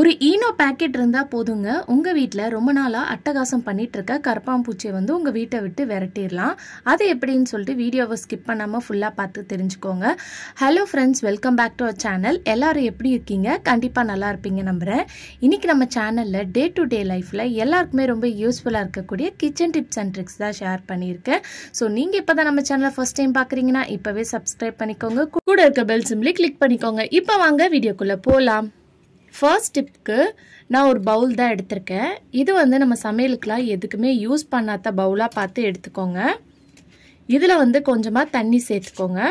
ஒரு Eno packet இருந்தால் போதுங்க உங்கள் வீட்டில் ரொம்ப நாளாக அட்டகாசம் பண்ணிகிட்ருக்க கருப்பாம்பூச்சியை வந்து உங்கள் வீட்டை விட்டு விரட்டிடலாம் அது எப்படின்னு சொல்லிட்டு வீடியோவை ஸ்கிப் பண்ணாமல் ஃபுல்லாக பார்த்து தெரிஞ்சுக்கோங்க hello friends welcome back to our channel எல்லோரும் எப்படி இருக்கீங்க கண்டிப்பாக நல்லா இருப்பீங்க நம்புகிறேன் இன்றைக்கி நம்ம சேனலில் டே டு டே லைஃப்பில் எல்லாருக்குமே ரொம்ப யூஸ்ஃபுல்லாக இருக்கக்கூடிய கிச்சன் டிப்ஸ் அண்ட் ட்ரிக்ஸ் தான் ஷேர் பண்ணியிருக்கேன் ஸோ நீங்கள் இப்போ தான் நம்ம சேனலை ஃபஸ்ட் டைம் பார்க்குறீங்கன்னா இப்போவே சப்ஸ்கிரைப் பண்ணிக்கோங்க கூட இருக்க பெல் சிம்லி கிளிக் பண்ணிக்கோங்க இப்போ வாங்க வீடியோக்குள்ளே போகலாம் ஃபர்ஸ்ட் டிப்புக்கு நான் ஒரு பவுல் தான் எடுத்திருக்கேன் இது வந்து நம்ம சமையலுக்கெலாம் எதுக்குமே யூஸ் பண்ணாத பவுலாக பார்த்து எடுத்துக்கோங்க இதில் வந்து கொஞ்சமாக தண்ணி சேர்த்துக்கோங்க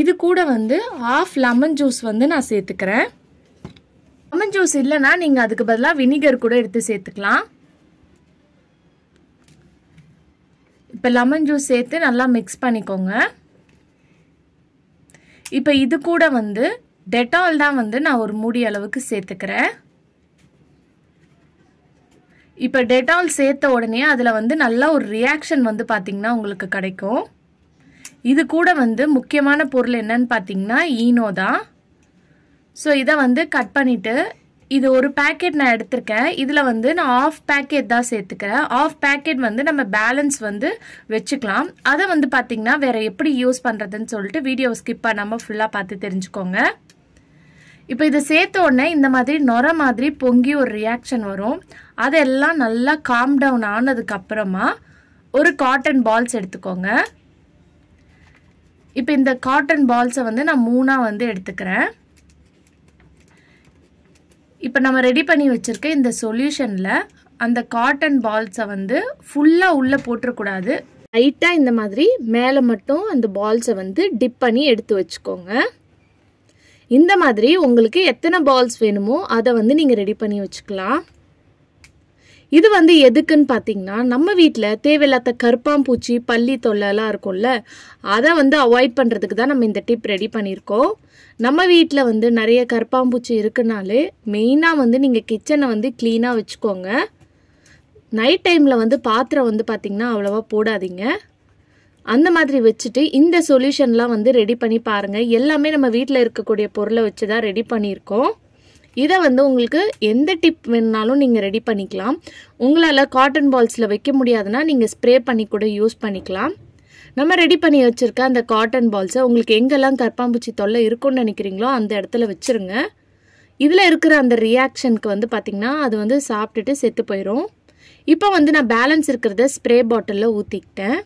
இது கூட வந்து ஆஃப் லெமன் ஜூஸ் வந்து நான் சேர்த்துக்கிறேன் லெமன் ஜூஸ் இல்லைன்னா நீங்கள் அதுக்கு பதிலாக வினிகர் கூட எடுத்து சேர்த்துக்கலாம் இப்போ லெமன் ஜூஸ் சேர்த்து நல்லா மிக்ஸ் பண்ணிக்கோங்க இப்போ இது கூட வந்து டெட்டால் தான் வந்து நான் ஒரு மூடி அளவுக்கு சேர்த்துக்கிறேன் இப்போ டெட்டால் சேர்த்த உடனே அதில் வந்து நல்லா ஒரு ரியாக்ஷன் வந்து பார்த்திங்கன்னா உங்களுக்கு கிடைக்கும் இது கூட வந்து முக்கியமான பொருள் என்னன்னு பார்த்தீங்கன்னா ஈனோ தான் ஸோ இதை வந்து கட் பண்ணிவிட்டு இது ஒரு பேக்கெட் நான் எடுத்திருக்கேன் இதில் வந்து நான் ஆஃப் பேக்கெட் தான் சேர்த்துக்கிறேன் ஆஃப் பேக்கெட் வந்து நம்ம பேலன்ஸ் வந்து வச்சுக்கலாம் அதை வந்து பார்த்திங்கன்னா வேறு எப்படி யூஸ் பண்ணுறதுன்னு சொல்லிட்டு வீடியோ ஸ்கிப் பண்ணாமல் ஃபுல்லாக பார்த்து தெரிஞ்சுக்கோங்க இப்போ இதை சேர்த்த உடனே இந்த மாதிரி நொர மாதிரி பொங்கி ஒரு ரியாக்ஷன் வரும் அதெல்லாம் நல்லா காம் டவுன் ஆனதுக்கப்புறமா ஒரு காட்டன் பால்ஸ் எடுத்துக்கோங்க இப்போ இந்த காட்டன் பால்ஸை வந்து நான் மூணாக வந்து எடுத்துக்கிறேன் இப்போ நம்ம ரெடி பண்ணி வச்சுருக்க இந்த சொல்யூஷனில் அந்த காட்டன் பால்ஸை வந்து ஃபுல்லாக உள்ளே போட்டுறக்கூடாது லைட்டாக இந்த மாதிரி மேலே மட்டும் அந்த பால்ஸை வந்து டிப் பண்ணி எடுத்து வச்சுக்கோங்க இந்த மாதிரி உங்களுக்கு எத்தனை பால்ஸ் வேணுமோ அதை வந்து நீங்கள் ரெடி பண்ணி வச்சுக்கலாம் இது வந்து எதுக்குன்னு பார்த்தீங்கன்னா நம்ம வீட்டில் தேவையில்லாத கருப்பாம்பூச்சி பள்ளி தொல்லைலாம் இருக்கும்ல அதை வந்து அவாய்ட் பண்ணுறதுக்கு தான் நம்ம இந்த டிப் ரெடி பண்ணியிருக்கோம் நம்ம வீட்டில் வந்து நிறைய கருப்பாம்பூச்சி இருக்குனாலே மெயினாக வந்து நீங்கள் கிச்சனை வந்து க்ளீனாக வச்சுக்கோங்க நைட் டைமில் வந்து பாத்திரம் வந்து பார்த்திங்கன்னா அவ்வளோவா போடாதீங்க அந்த மாதிரி வச்சுட்டு இந்த சொல்யூஷன்லாம் வந்து ரெடி பண்ணி பாருங்கள் எல்லாமே நம்ம வீட்டில் இருக்கக்கூடிய பொருளை வச்சு தான் ரெடி பண்ணியிருக்கோம் இதை வந்து உங்களுக்கு எந்த டிப் வேணுனாலும் நீங்கள் ரெடி பண்ணிக்கலாம் உங்களால் காட்டன் பால்ஸில் வைக்க முடியாதுன்னா நீங்கள் ஸ்ப்ரே பண்ணி கூட யூஸ் பண்ணிக்கலாம் நம்ம ரெடி பண்ணி வச்சுருக்க அந்த காட்டன் பால்ஸை உங்களுக்கு எங்கெல்லாம் கற்பாம்பூச்சி தொல்லை இருக்கும்னு நினைக்கிறீங்களோ அந்த இடத்துல வச்சுருங்க இதில் இருக்கிற அந்த ரியாக்ஷனுக்கு வந்து பார்த்திங்கன்னா அது வந்து சாப்பிட்டுட்டு செத்து போயிடும் இப்போ வந்து நான் பேலன்ஸ் இருக்கிறத ஸ்ப்ரே பாட்டிலில் ஊற்றிக்கிட்டேன்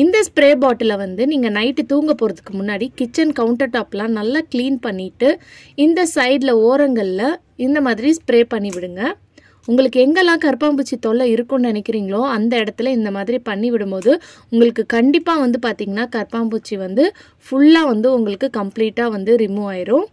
இந்த ஸ்ப்ரே பாட்டிலை வந்து நீங்கள் நைட்டு தூங்க போகிறதுக்கு முன்னாடி கிச்சன் கவுண்டர் டாப்லாம் நல்லா க்ளீன் பண்ணிவிட்டு இந்த சைடில் ஓரங்களில் இந்த மாதிரி ஸ்ப்ரே பண்ணி விடுங்க உங்களுக்கு எங்கெல்லாம் கருப்பாம்பூச்சி தொல்லை இருக்கும்னு நினைக்கிறீங்களோ அந்த இடத்துல இந்த மாதிரி பண்ணி விடும்போது உங்களுக்கு கண்டிப்பாக வந்து பார்த்திங்கன்னா கருப்பாம்பூச்சி வந்து ஃபுல்லாக வந்து உங்களுக்கு கம்ப்ளீட்டாக வந்து ரிமூவ் ஆயிரும்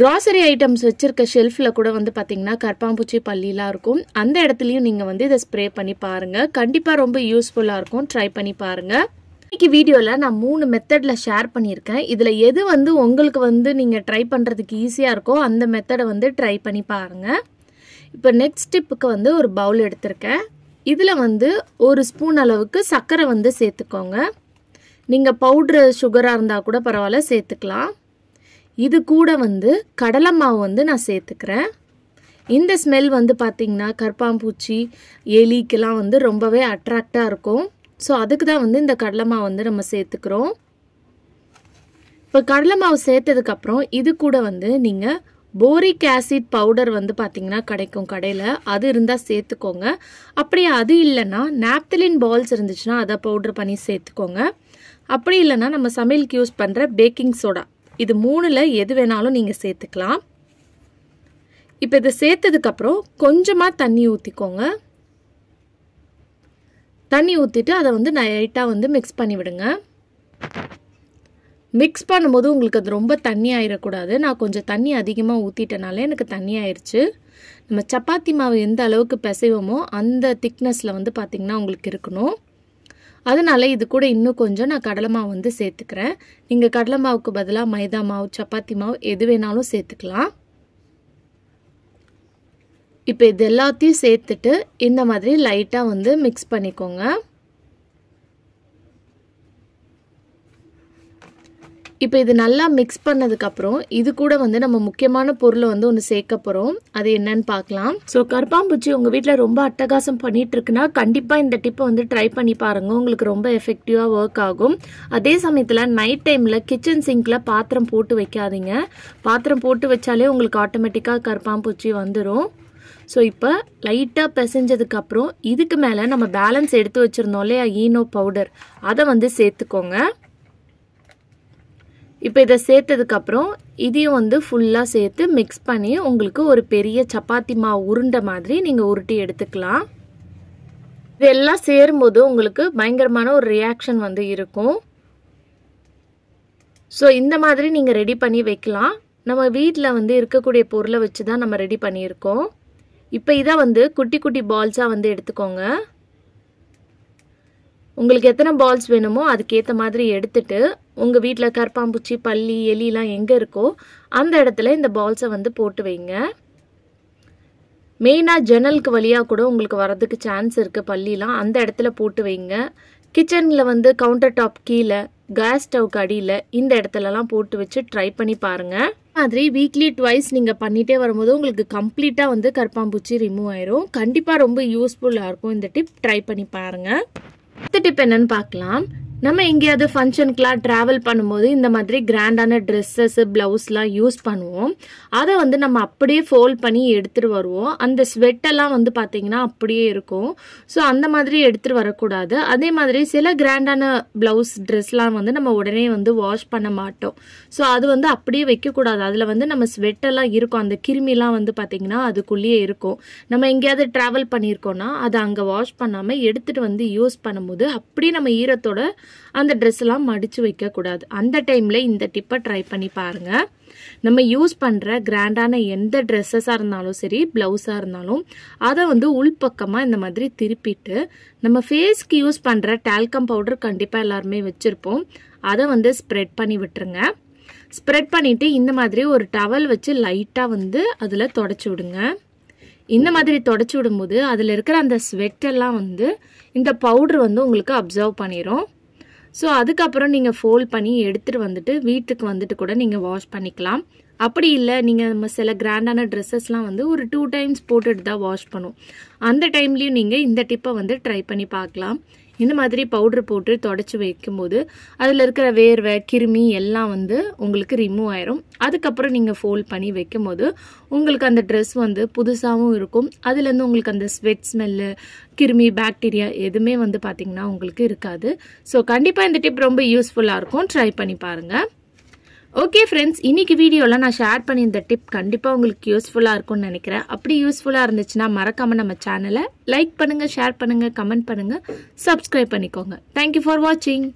க்ராசரி ஐட்டம்ஸ் வச்சுருக்க ஷெல்ஃபில் கூட வந்து பார்த்திங்கன்னா கற்பாம்பூச்சி பள்ளிலாம் இருக்கும் அந்த இடத்துலையும் நீங்கள் வந்து இதை ஸ்ப்ரே பண்ணி பாருங்கள் கண்டிப்பாக ரொம்ப யூஸ்ஃபுல்லாக இருக்கும் ட்ரை பண்ணி பாருங்கள் இன்றைக்கி வீடியோவில் நான் மூணு மெத்தடில் ஷேர் பண்ணியிருக்கேன் இதில் எது வந்து உங்களுக்கு வந்து நீங்கள் ட்ரை பண்ணுறதுக்கு ஈஸியாக இருக்கோ அந்த மெத்தடை வந்து ட்ரை பண்ணி பாருங்கள் இப்போ நெக்ஸ்ட் ஸ்டெப்புக்கு வந்து ஒரு பவுல் எடுத்திருக்கேன் இதில் வந்து ஒரு ஸ்பூன் அளவுக்கு சர்க்கரை வந்து சேர்த்துக்கோங்க நீங்கள் பவுட்ரு சுகராக இருந்தால் கூட பரவாயில்ல சேர்த்துக்கலாம் இது கூட வந்து கடலை மாவு வந்து நான் சேர்த்துக்கிறேன் இந்த ஸ்மெல் வந்து பார்த்திங்கன்னா கற்பாம்பூச்சி எலிக்கெலாம் வந்து ரொம்பவே அட்ராக்டாக இருக்கும் ஸோ அதுக்கு தான் வந்து இந்த கடலை மாவு வந்து நம்ம சேர்த்துக்கிறோம் இப்போ கடலை மாவு சேர்த்ததுக்கப்புறம் இது கூட வந்து நீங்கள் போரிக் ஆசிட் பவுடர் வந்து பார்த்திங்கன்னா கிடைக்கும் கடையில் அது இருந்தால் சேர்த்துக்கோங்க அப்படியே அது இல்லைன்னா நாப்தலின் பால்ஸ் இருந்துச்சுன்னா அதை பவுடர் பண்ணி சேர்த்துக்கோங்க அப்படி இல்லைன்னா நம்ம சமையலுக்கு யூஸ் பண்ணுற பேக்கிங் சோடா இது மூணில் எது வேணாலும் நீங்கள் சேர்த்துக்கலாம் இப்போ இதை சேர்த்ததுக்கப்புறம் கொஞ்சமாக தண்ணி ஊற்றிக்கோங்க தண்ணி ஊற்றிட்டு அதை வந்து நைட்டாக வந்து மிக்ஸ் பண்ணிவிடுங்க மிக்ஸ் பண்ணும்போது உங்களுக்கு அது ரொம்ப தண்ணி ஆயிடக்கூடாது நான் கொஞ்சம் தண்ணி அதிகமாக ஊற்றிட்டனால எனக்கு தண்ணி ஆயிடுச்சு நம்ம சப்பாத்தி மாவு எந்த அளவுக்கு பிசைவோமோ அந்த திக்னஸில் வந்து பார்த்திங்கன்னா உங்களுக்கு இருக்கணும் அதனால் இது கூட இன்னும் கொஞ்சம் நான் கடலை மாவு வந்து சேர்த்துக்கிறேன் நீங்கள் கடலை மாவுக்கு பதிலாக மைதா மாவு சப்பாத்தி மாவு எது வேணாலும் சேர்த்துக்கலாம் இப்போ இது எல்லாத்தையும் சேர்த்துட்டு இந்த மாதிரி லைட்டாக வந்து மிக்ஸ் பண்ணிக்கோங்க இப்போ இது நல்லா மிக்ஸ் பண்ணதுக்கப்புறம் இது கூட வந்து நம்ம முக்கியமான பொருளை வந்து ஒன்று சேர்க்க போகிறோம் அது என்னன்னு பார்க்கலாம் ஸோ கருப்பாம்பூச்சி உங்கள் வீட்டில் ரொம்ப அட்டகாசம் பண்ணிட்டு இருக்குன்னா கண்டிப்பாக இந்த டிப்பை வந்து ட்ரை பண்ணி பாருங்க உங்களுக்கு ரொம்ப எஃபெக்டிவாக ஒர்க் ஆகும் அதே சமயத்தில் நைட் டைமில் கிச்சன் சிங்கில் பாத்திரம் போட்டு வைக்காதீங்க பாத்திரம் போட்டு வச்சாலே உங்களுக்கு ஆட்டோமேட்டிக்காக கருப்பாம்பூச்சி வந்துடும் ஸோ இப்போ லைட்டாக பிசைஞ்சதுக்கப்புறம் இதுக்கு மேலே நம்ம பேலன்ஸ் எடுத்து வச்சுருந்தோம் இல்லையா ஈனோ பவுடர் அதை வந்து சேர்த்துக்கோங்க இப்போ இதை சேர்த்ததுக்கப்புறம் இதையும் வந்து ஃபுல்லாக சேர்த்து மிக்ஸ் பண்ணி உங்களுக்கு ஒரு பெரிய சப்பாத்தி மாவு உருண்டை மாதிரி நீங்கள் உருட்டி எடுத்துக்கலாம் இதெல்லாம் சேரும்போது உங்களுக்கு பயங்கரமான ஒரு ரியாக்ஷன் வந்து இருக்கும் ஸோ இந்த மாதிரி நீங்கள் ரெடி பண்ணி வைக்கலாம் நம்ம வீட்டில் வந்து இருக்கக்கூடிய பொருளை வச்சு தான் நம்ம ரெடி பண்ணியிருக்கோம் இப்போ இதை வந்து குட்டி குட்டி பால்ஸாக வந்து எடுத்துக்கோங்க உங்களுக்கு எத்தனை பால்ஸ் வேணுமோ அதுக்கேற்ற மாதிரி எடுத்துட்டு உங்கள் வீட்டில் கற்பாம்பூச்சி பள்ளி எலிலாம் எங்கே இருக்கோ அந்த இடத்துல இந்த பால்ஸை வந்து போட்டு வைங்க மெயினாக ஜன்னலுக்கு வழியாக கூட உங்களுக்கு வர்றதுக்கு சான்ஸ் இருக்குது பள்ளிலாம் அந்த இடத்துல போட்டு வைங்க கிச்சனில் வந்து கவுண்டர் டாப் கீழே கேஸ் ஸ்டவ்க்கு அடியில் இந்த இடத்துலலாம் போட்டு வச்சு ட்ரை பண்ணி பாருங்கள் மாதிரி வீக்லி ட்வைஸ் நீங்கள் பண்ணிகிட்டே வரும்போது உங்களுக்கு கம்ப்ளீட்டாக வந்து கற்பாம்பூச்சி ரிமூவ் ஆயிரும் கண்டிப்பாக ரொம்ப யூஸ்ஃபுல்லாக இருக்கும் இந்த டிப் ட்ரை பண்ணி பாருங்கள் அடுத்த டிப் என்னன்னு பார்க்கலாம் நம்ம எங்கேயாவது ஃபங்க்ஷனுக்குலாம் ட்ராவல் பண்ணும்போது இந்த மாதிரி கிராண்டான ட்ரெஸ்ஸஸ் ப்ளவுஸ்லாம் யூஸ் பண்ணுவோம் அதை வந்து நம்ம அப்படியே ஃபோல்ட் பண்ணி எடுத்துகிட்டு வருவோம் அந்த ஸ்வெட்டெல்லாம் வந்து பார்த்திங்கன்னா அப்படியே இருக்கும் ஸோ அந்த மாதிரி எடுத்துகிட்டு வரக்கூடாது அதே மாதிரி சில கிராண்டான ப்ளவுஸ் ட்ரெஸ்லாம் வந்து நம்ம உடனே வந்து வாஷ் பண்ண மாட்டோம் ஸோ அது வந்து அப்படியே வைக்கக்கூடாது அதில் வந்து நம்ம ஸ்வெட்டெல்லாம் இருக்கும் அந்த கிருமிலாம் வந்து பார்த்திங்கன்னா அதுக்குள்ளேயே இருக்கும் நம்ம எங்கேயாவது ட்ராவல் பண்ணியிருக்கோன்னா அதை அங்கே வாஷ் பண்ணாமல் எடுத்துகிட்டு வந்து யூஸ் பண்ணும்போது அப்படியே நம்ம ஈரத்தோட அந்த ட்ரெஸ்லாம் மடித்து வைக்கக்கூடாது அந்த டைமில் இந்த டிப்பை ட்ரை பண்ணி பாருங்கள் நம்ம யூஸ் பண்ணுற கிராண்டான எந்த ட்ரெஸ்ஸஸாக இருந்தாலும் சரி ப்ளவுஸாக இருந்தாலும் அதை வந்து உள்பக்கமாக இந்த மாதிரி திருப்பிட்டு நம்ம ஃபேஸ்க்கு யூஸ் பண்ணுற டால்கம் பவுடர் கண்டிப்பாக எல்லாருமே வச்சுருப்போம் அதை வந்து ஸ்ப்ரெட் பண்ணி விட்டுருங்க ஸ்ப்ரெட் பண்ணிவிட்டு இந்த மாதிரி ஒரு டவல் வச்சு லைட்டாக வந்து அதில் தொடச்சி விடுங்க இந்த மாதிரி தொடச்சி விடும்போது அதில் இருக்கிற அந்த ஸ்வெட்டெல்லாம் வந்து இந்த பவுடர் வந்து உங்களுக்கு அப்சர்வ் பண்ணிடும் ஸோ அதுக்கப்புறம் நீங்கள் ஃபோல்ட் பண்ணி எடுத்துகிட்டு வந்துட்டு வீட்டுக்கு வந்துட்டு கூட நீங்கள் வாஷ் பண்ணிக்கலாம் அப்படி இல்லை நீங்கள் நம்ம சில கிராண்டான ட்ரெஸ்ஸஸ்லாம் வந்து ஒரு டூ டைம்ஸ் போட்டுட்டு தான் வாஷ் பண்ணும் அந்த டைம்லேயும் நீங்கள் இந்த டிப்பை வந்து ட்ரை பண்ணி பார்க்கலாம் இந்த மாதிரி பவுடர் போட்டு தொடச்சி வைக்கும்போது அதில் இருக்கிற வேர்வை கிருமி எல்லாம் வந்து உங்களுக்கு ரிமூவ் ஆயிரும் அதுக்கப்புறம் நீங்கள் ஃபோல்ட் பண்ணி வைக்கும்போது உங்களுக்கு அந்த ட்ரெஸ் வந்து புதுசாகவும் இருக்கும் அதுலேருந்து உங்களுக்கு அந்த ஸ்வெட் ஸ்மெல்லு கிருமி பாக்டீரியா எதுவுமே வந்து பார்த்திங்கன்னா உங்களுக்கு இருக்காது ஸோ கண்டிப்பாக இந்த டிப் ரொம்ப யூஸ்ஃபுல்லாக இருக்கும் ட்ரை பண்ணி பாருங்கள் ஓகே ஃப்ரெண்ட்ஸ் இன்றைக்கி வீடியோவில் நான் ஷேர் பண்ணியிருந்த டிப் கண்டிப்பாக உங்களுக்கு யூஸ்ஃபுல்லாக இருக்கும்னு நினைக்கிறேன் அப்படி யூஸ்ஃபுல்லாக இருந்துச்சுன்னா மறக்காமல் நம்ம சேனலை லைக் பண்ணுங்கள் ஷேர் பண்ணுங்கள் கமெண்ட் பண்ணுங்கள் சப்ஸ்கிரைப் பண்ணிக்கோங்க தேங்க்யூ ஃபார் வாட்சிங்